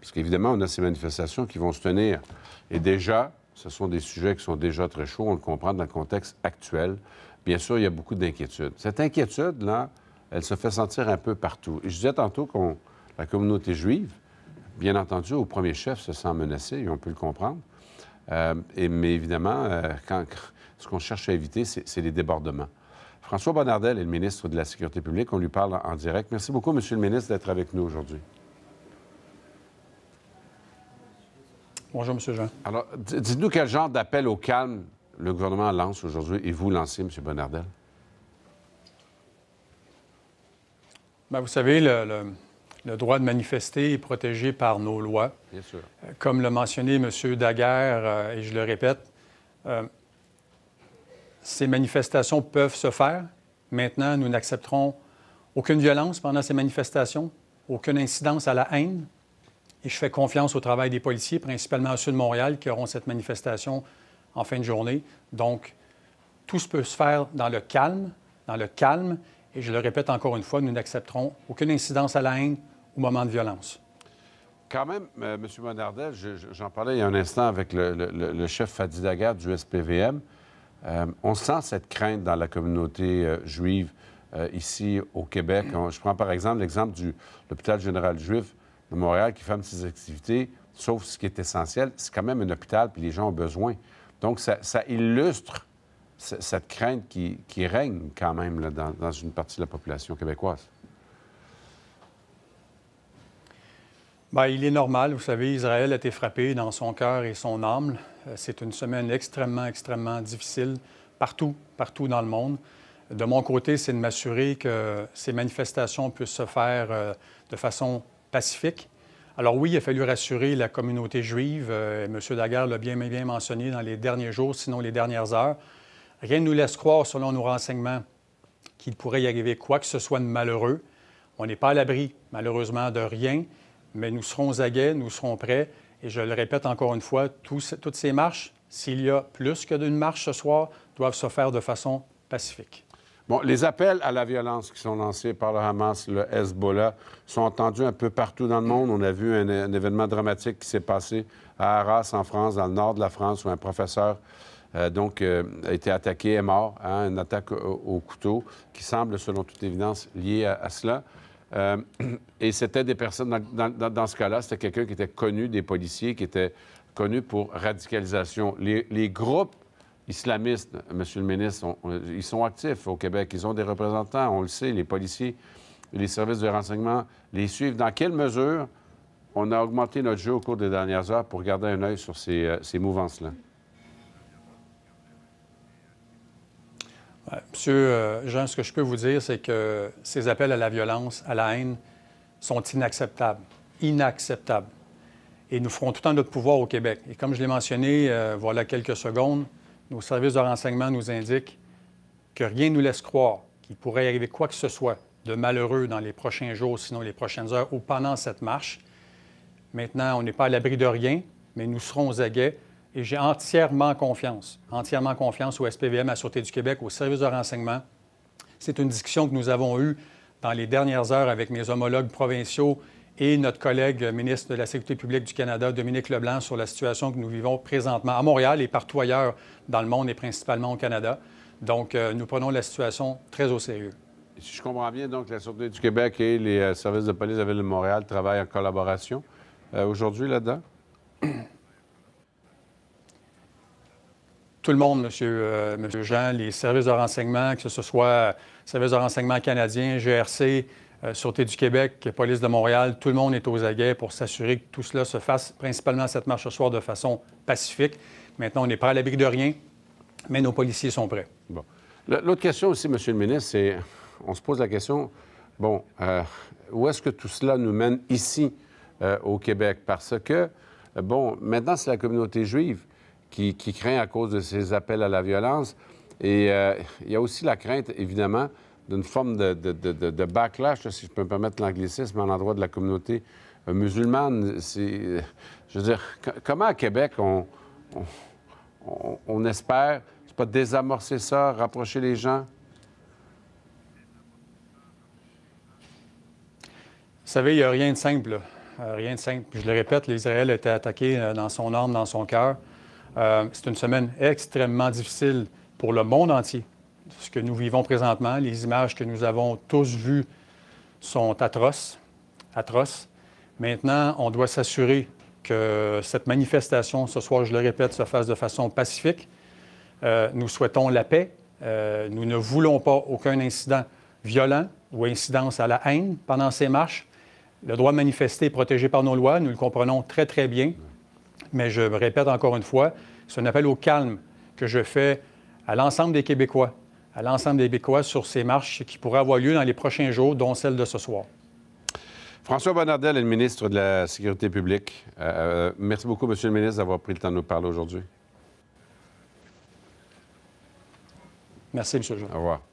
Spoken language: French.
Parce qu'évidemment, on a ces manifestations qui vont se tenir. Et déjà, ce sont des sujets qui sont déjà très chauds, on le comprend dans le contexte actuel. Bien sûr, il y a beaucoup d'inquiétudes. Cette inquiétude-là, elle se fait sentir un peu partout. je disais tantôt que la communauté juive, bien entendu, au premier chef, se sent menacée, et on peut le comprendre. Euh, et, mais évidemment, euh, ce qu'on cherche à éviter, c'est les débordements. François Bonnardel est le ministre de la Sécurité publique. On lui parle en direct. Merci beaucoup, Monsieur le ministre, d'être avec nous aujourd'hui. Bonjour, M. Jean. Alors, dites-nous quel genre d'appel au calme le gouvernement lance aujourd'hui et vous lancez, M. Bonnardel? Bien, vous savez, le, droit de manifester est protégé par nos lois. Bien sûr. Euh, comme l'a mentionné M. Daguerre, euh, et je le répète, euh, ces manifestations peuvent se faire. Maintenant, nous n'accepterons aucune violence pendant ces manifestations, aucune incidence à la haine, et je fais confiance au travail des policiers, principalement ceux sud de Montréal, qui auront cette manifestation en fin de journée. Donc, tout se peut se faire dans le calme, dans le calme. Et je le répète encore une fois, nous n'accepterons aucune incidence à la haine ou moment de violence. Quand même, euh, M. Monardel, j'en parlais il y a un instant avec le, chef Fadi du SPVM. Euh, on sent cette crainte dans la communauté euh, juive ici au Québec. je prends par exemple l'exemple de l'hôpital général juif de Montréal qui ferme ses activités, sauf ce qui est essentiel, c'est quand même un hôpital, puis les gens ont besoin. Donc, ça, illustre cette crainte qui, règne quand même dans, une partie de la population québécoise. Bien, il est normal, vous savez, Israël a été frappé dans son cœur et son âme. Euh, c'est une semaine extrêmement, extrêmement difficile partout, partout dans le monde. De mon côté, c'est de m'assurer que ces manifestations puissent se faire euh, de façon alors oui, il a fallu rassurer la communauté juive. et euh, M. Daguerre l'a bien, bien mentionné dans les derniers jours, sinon les dernières heures. Rien ne nous laisse croire, selon nos renseignements, qu'il pourrait y arriver quoi que ce soit de malheureux. On n'est pas à l'abri, malheureusement, de rien, mais nous serons à guet, nous serons prêts. Et je le répète encore une fois, toutes ces marches, s'il y a plus que d'une marche ce soir, doivent se faire de façon pacifique les appels à la violence qui sont lancés par le Hamas, le Hezbollah, sont entendus un peu partout dans le monde. On a vu un, événement dramatique qui s'est passé à Arras, en France, dans le nord de la France, où un professeur euh, donc, euh, a été attaqué, et mort, hein, une attaque au, couteau, qui semble, selon toute évidence, liée à, cela. Euh, et c'était des personnes, dans, ce cas-là, c'était quelqu'un qui était connu des policiers, qui était connu pour radicalisation. les groupes islamistes, Monsieur le ministre, ils sont actifs au Québec. Ils ont des représentants, on le sait, les policiers, les services de renseignement les suivent. Dans quelle mesure on a augmenté notre jeu au cours des dernières heures pour garder un œil sur ces, euh, mouvances-là? Monsieur euh, Jean, ce que je peux vous dire, c'est que ces appels à la violence, à la haine, sont inacceptables. Inacceptables. Et nous ferons tout en notre pouvoir au Québec. Et comme je l'ai mentionné, euh, voilà quelques secondes, nos services de renseignement nous indiquent que rien ne nous laisse croire qu'il pourrait arriver quoi que ce soit de malheureux dans les prochains jours, sinon les prochaines heures ou pendant cette marche. Maintenant, on n'est pas à l'abri de rien, mais nous serons aux aguets et j'ai entièrement confiance, entièrement confiance au SPVM, à Sûreté du Québec, aux services de renseignement. C'est une discussion que nous avons eue dans les dernières heures avec mes homologues provinciaux et notre collègue ministre de la Sécurité publique du Canada, Dominique Leblanc, sur la situation que nous vivons présentement à Montréal et partout ailleurs dans le monde et principalement au Canada. Donc, euh, nous prenons la situation très au sérieux. Si je comprends bien, donc, la Sûreté du Québec et les euh, services de police de la Ville de Montréal travaillent en collaboration euh, aujourd'hui là-dedans? Tout le monde, monsieur, monsieur Jean, les services de renseignement, que ce soit services de renseignement canadiens, GRC, euh, Sûreté du Québec, Police de Montréal, tout le monde est aux aguets pour s'assurer que tout cela se fasse, principalement cette marche ce soir, de façon pacifique. Maintenant, on n'est pas à l'abri de rien, mais nos policiers sont prêts. L'autre question aussi, M. le ministre, c'est on se pose la question, bon, euh, où est-ce que tout cela nous mène ici euh, au Québec? Parce que, bon, maintenant, c'est la communauté juive qui, craint à cause de ces appels à la violence. Et il y a aussi la crainte, évidemment, d'une forme de, backlash, si je peux me permettre l'anglicisme, à l'endroit de la communauté euh, musulmane. je veux dire, comment à Québec on, espère, c'est pas désamorcer ça, rapprocher les gens? Vous savez, il n'y a rien de simple. Euh, rien de simple. Je le répète, l'Israël a été attaqué euh, dans son âme, dans son cœur. c'est une semaine extrêmement difficile pour le monde entier ce que nous vivons présentement. Les images que nous avons tous vues sont atroces. atroces. Maintenant, on doit s'assurer que cette manifestation, ce soir, je le répète, se fasse de façon pacifique. Euh, nous souhaitons la paix. Euh, nous ne voulons pas aucun incident violent ou incidence à la haine pendant ces marches. Le droit de manifester est protégé par nos lois, nous le comprenons très, très bien. Mais je répète encore une fois, c'est un appel au calme que je fais à l'ensemble des Québécois à l'ensemble des Québécois sur ces marches qui pourraient avoir lieu dans les prochains jours, dont celle de ce soir. François Bonardel, est le ministre de la Sécurité publique. Euh, euh, merci beaucoup, M. le ministre, d'avoir pris le temps de nous parler aujourd'hui. Merci, M. Jean. Au revoir.